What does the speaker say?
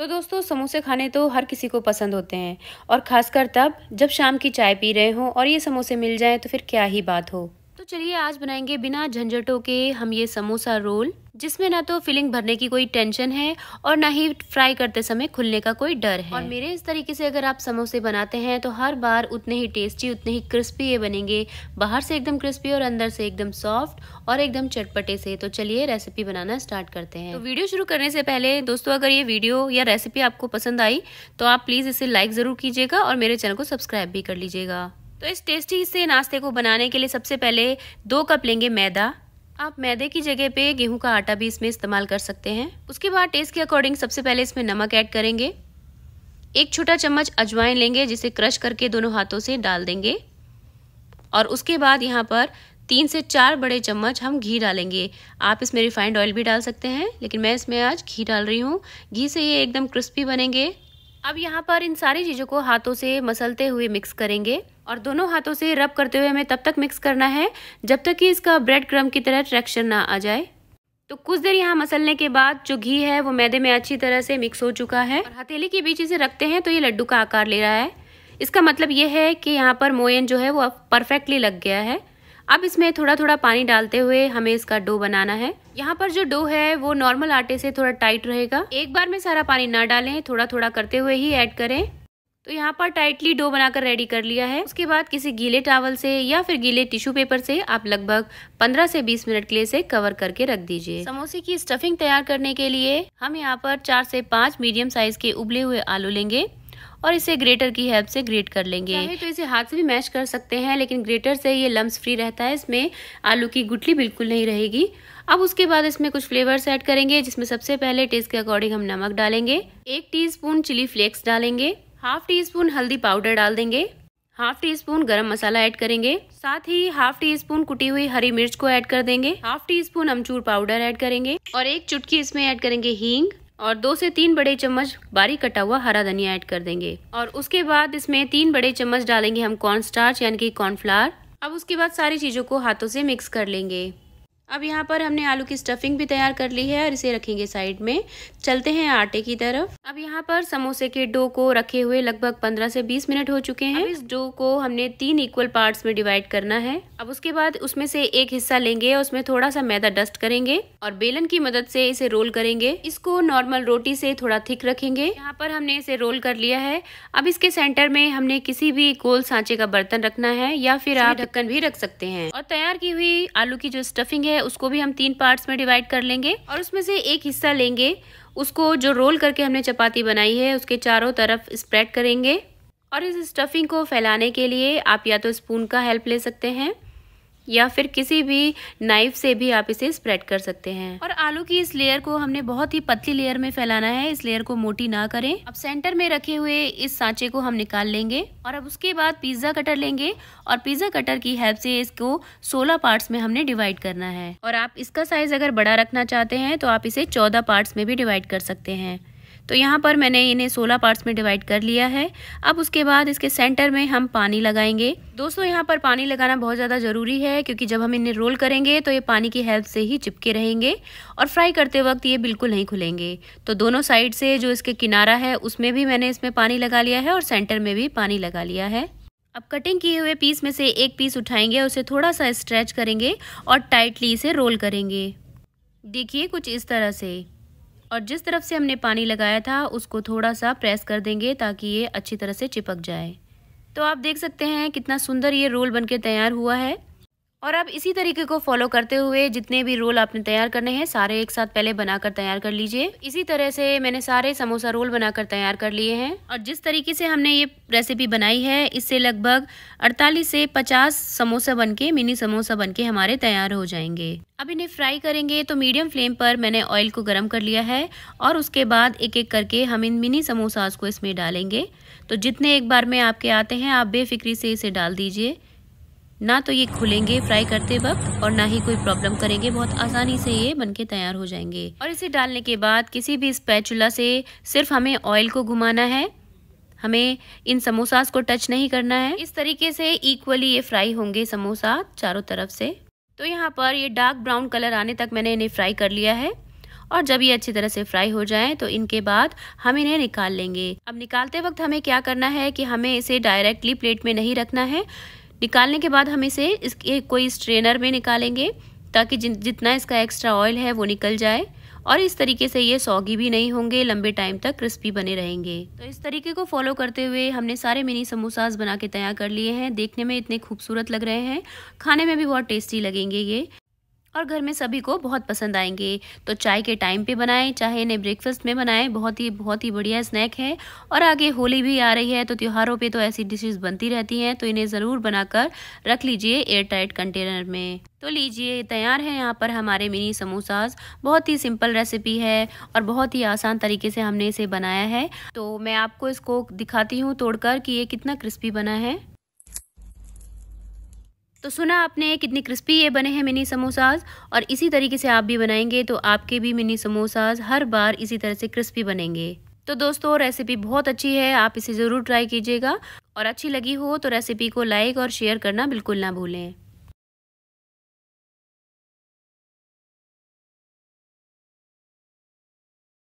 तो दोस्तों समोसे खाने तो हर किसी को पसंद होते हैं और ख़ासकर तब जब शाम की चाय पी रहे हों और ये समोसे मिल जाएं तो फिर क्या ही बात हो तो चलिए आज बनाएंगे बिना झंझटों के हम ये समोसा रोल जिसमें ना तो फिलिंग भरने की कोई टेंशन है और ना ही फ्राई करते समय खुलने का कोई डर है और मेरे इस तरीके से अगर आप समोसे बनाते हैं तो हर बार उतने ही टेस्टी उतने ही क्रिस्पी ये बनेंगे बाहर से एकदम क्रिस्पी और अंदर से एकदम सॉफ्ट और एकदम चटपटे से तो चलिए रेसिपी बनाना स्टार्ट करते हैं तो वीडियो शुरू करने से पहले दोस्तों अगर ये वीडियो या रेसिपी आपको पसंद आई तो आप प्लीज़ इसे लाइक ज़रूर कीजिएगा और मेरे चैनल को सब्सक्राइब भी कर लीजिएगा तो इस टेस्टी से नाश्ते को बनाने के लिए सबसे पहले दो कप लेंगे मैदा आप मैदे की जगह पे गेहूं का आटा भी इसमें इस्तेमाल कर सकते हैं उसके बाद टेस्ट के अकॉर्डिंग सबसे पहले इसमें नमक ऐड करेंगे एक छोटा चम्मच अजवाइन लेंगे जिसे क्रश करके दोनों हाथों से डाल देंगे और उसके बाद यहाँ पर तीन से चार बड़े चम्मच हम घी डालेंगे आप इसमें रिफाइंड ऑयल भी डाल सकते हैं लेकिन मैं इसमें आज घी डाल रही हूँ घी से ये एकदम क्रिस्पी बनेंगे अब यहाँ पर इन सारी चीज़ों को हाथों से मसलते हुए मिक्स करेंगे और दोनों हाथों से रब करते हुए हमें तब तक मिक्स करना है जब तक कि इसका ब्रेड क्रम की तरह ट्रैक्शन ना आ जाए तो कुछ देर यहाँ मसलने के बाद जो घी है वो मैदे में अच्छी तरह से मिक्स हो चुका है और हथेली के बीच इसे रखते हैं तो ये लड्डू का आकार ले रहा है इसका मतलब ये है कि यहाँ पर मोयन जो है वो परफेक्टली लग गया है अब इसमें थोड़ा थोड़ा पानी डालते हुए हमें इसका डो बनाना है यहाँ पर जो डो है वो नॉर्मल आटे से थोड़ा टाइट रहेगा एक बार में सारा पानी ना डालें थोड़ा थोड़ा करते हुए ही ऐड करें तो यहाँ पर टाइटली डो बनाकर रेडी कर लिया है उसके बाद किसी गीले टावल से या फिर गीले टिश्यू पेपर से आप लगभग 15 से 20 मिनट के लिए इसे कवर करके रख दीजिए समोसे की स्टफिंग तैयार करने के लिए हम यहाँ पर चार से पांच मीडियम साइज के उबले हुए आलू लेंगे और इसे ग्रेटर की हेल्प से ग्रेट कर लेंगे तो इसे हाथ से भी मैश कर सकते हैं लेकिन ग्रेटर से ये लम्ब फ्री रहता है इसमें आलू की गुटली बिल्कुल नहीं रहेगी अब उसके बाद इसमें कुछ फ्लेवर्स ऐड करेंगे जिसमें सबसे पहले टेस्ट के अकॉर्डिंग हम नमक डालेंगे एक टीस्पून चिली फ्लेक्स डालेंगे हाफ टी स्पून हल्दी पाउडर डाल देंगे हाफ टी स्पून गरम मसाला ऐड करेंगे साथ ही हाफ टी स्पून कुटी हुई हरी मिर्च को ऐड कर देंगे हाफ टी स्पून अमचूर पाउडर ऐड करेंगे और एक चुटकी इसमें ऐड करेंगे हींग और दो से तीन बड़े चम्मच बारीक कटा हुआ हरा धनिया ऐड कर देंगे और उसके बाद इसमें तीन बड़े चम्मच डालेंगे हम कॉर्न स्टार्च यानी कि कॉर्नफ्लावर अब उसके बाद सारी चीज़ों को हाथों से मिक्स कर लेंगे अब यहाँ पर हमने आलू की स्टफिंग भी तैयार कर ली है और इसे रखेंगे साइड में चलते हैं आटे की तरफ अब यहाँ पर समोसे के डो को रखे हुए लगभग 15 से 20 मिनट हो चुके हैं इस डो को हमने तीन इक्वल पार्ट्स में डिवाइड करना है अब उसके बाद उसमें से एक हिस्सा लेंगे और उसमें थोड़ा सा मैदा डस्ट करेंगे और बेलन की मदद से इसे रोल करेंगे इसको नॉर्मल रोटी से थोड़ा थिक रखेंगे यहाँ पर हमने इसे रोल कर लिया है अब इसके सेंटर में हमने किसी भी गोल सांचे का बर्तन रखना है या फिर आप ढक्कन भी रख सकते हैं और तैयार की हुई आलू की जो स्टफिंग है है उसको भी हम तीन पार्ट्स में डिवाइड कर लेंगे और उसमें से एक हिस्सा लेंगे उसको जो रोल करके हमने चपाती बनाई है उसके चारों तरफ स्प्रेड करेंगे और इस स्टफिंग को फैलाने के लिए आप या तो स्पून का हेल्प ले सकते हैं या फिर किसी भी नाइफ से भी आप इसे स्प्रेड कर सकते हैं और आलू की इस लेयर को हमने बहुत ही पतली लेयर में फैलाना है इस लेयर को मोटी ना करें अब सेंटर में रखे हुए इस सांचे को हम निकाल लेंगे और अब उसके बाद पिज्ज़ा कटर लेंगे और पिज्ज़ा कटर की हेल्प से इसको सोलह पार्ट्स में हमने डिवाइड करना है और आप इसका साइज अगर बड़ा रखना चाहते हैं तो आप इसे चौदह पार्ट्स में भी डिवाइड कर सकते हैं तो यहाँ पर मैंने इन्हें 16 पार्ट्स में डिवाइड कर लिया है अब उसके बाद इसके सेंटर में हम पानी लगाएंगे दोस्तों यहाँ पर पानी लगाना बहुत ज़्यादा ज़रूरी है क्योंकि जब हम इन्हें रोल करेंगे तो ये पानी की हेल्प से ही चिपके रहेंगे और फ्राई करते वक्त ये बिल्कुल नहीं खुलेंगे तो दोनों साइड से जो इसके किनारा है उसमें भी मैंने इसमें पानी लगा लिया है और सेंटर में भी पानी लगा लिया है अब कटिंग किए हुए पीस में से एक पीस उठाएंगे उसे थोड़ा सा स्ट्रेच करेंगे और टाइटली इसे रोल करेंगे देखिए कुछ इस तरह से और जिस तरफ से हमने पानी लगाया था उसको थोड़ा सा प्रेस कर देंगे ताकि ये अच्छी तरह से चिपक जाए तो आप देख सकते हैं कितना सुंदर ये रोल बनके तैयार हुआ है और आप इसी तरीके को फॉलो करते हुए जितने भी रोल आपने तैयार करने हैं सारे एक साथ पहले बनाकर तैयार कर लीजिए इसी तरह से मैंने सारे समोसा रोल बनाकर तैयार कर लिए हैं और जिस तरीके से हमने ये रेसिपी बनाई है इससे लगभग 48 से 50 समोसा बनके मिनी समोसा बनके हमारे तैयार हो जाएंगे अब इन्हें फ्राई करेंगे तो मीडियम फ्लेम पर मैंने ऑयल को गर्म कर लिया है और उसके बाद एक एक करके हम इन मिनी समोसाज को इसमें डालेंगे तो जितने एक बार में आपके आते हैं आप बेफिक्री से इसे डाल दीजिए ना तो ये खुलेंगे फ्राई करते वक्त और ना ही कोई प्रॉब्लम करेंगे बहुत आसानी से ये बनके तैयार हो जाएंगे और इसे डालने के बाद किसी भी स्पैचुला से सिर्फ हमें ऑयल को घुमाना है हमें इन समोसास को टच नहीं करना है इस तरीके से इक्वली ये फ्राई होंगे समोसा चारों तरफ से तो यहाँ पर ये डार्क ब्राउन कलर आने तक मैंने इन्हें फ्राई कर लिया है और जब ये अच्छी तरह से फ्राई हो जाए तो इनके बाद हम इन्हें निकाल लेंगे अब निकालते वक्त हमें क्या करना है कि हमें इसे डायरेक्टली प्लेट में नहीं रखना है निकालने के बाद हम इसे इसके कोई स्ट्रेनर में निकालेंगे ताकि जितना इसका एक्स्ट्रा ऑयल है वो निकल जाए और इस तरीके से ये सौगी भी नहीं होंगे लंबे टाइम तक क्रिस्पी बने रहेंगे तो इस तरीके को फॉलो करते हुए हमने सारे मिनी समोसाज बना के तैयार कर लिए हैं देखने में इतने खूबसूरत लग रहे हैं खाने में भी बहुत टेस्टी लगेंगे ये और घर में सभी को बहुत पसंद आएंगे तो चाय के टाइम पे बनाएं चाहे इन्हें ब्रेकफास्ट में बनाएं बहुत ही बहुत ही बढ़िया स्नैक है और आगे होली भी आ रही है तो त्योहारों पे तो ऐसी डिशेस बनती रहती हैं तो इन्हें ज़रूर बनाकर रख लीजिए एयर टाइट कंटेनर में तो लीजिए तैयार है यहाँ पर हमारे मिनी समोसाज बहुत ही सिंपल रेसिपी है और बहुत ही आसान तरीके से हमने इसे बनाया है तो मैं आपको इसको दिखाती हूँ तोड़कर कि ये कितना क्रिस्पी बना है तो सुना आपने कितने क्रिस्पी ये बने हैं मिनी समोसाज और इसी तरीके से आप भी बनाएंगे तो आपके भी मिनी समोसाज हर बार इसी तरह से क्रिस्पी बनेंगे तो दोस्तों रेसिपी बहुत अच्छी है आप इसे ज़रूर ट्राई कीजिएगा और अच्छी लगी हो तो रेसिपी को लाइक और शेयर करना बिल्कुल ना भूलें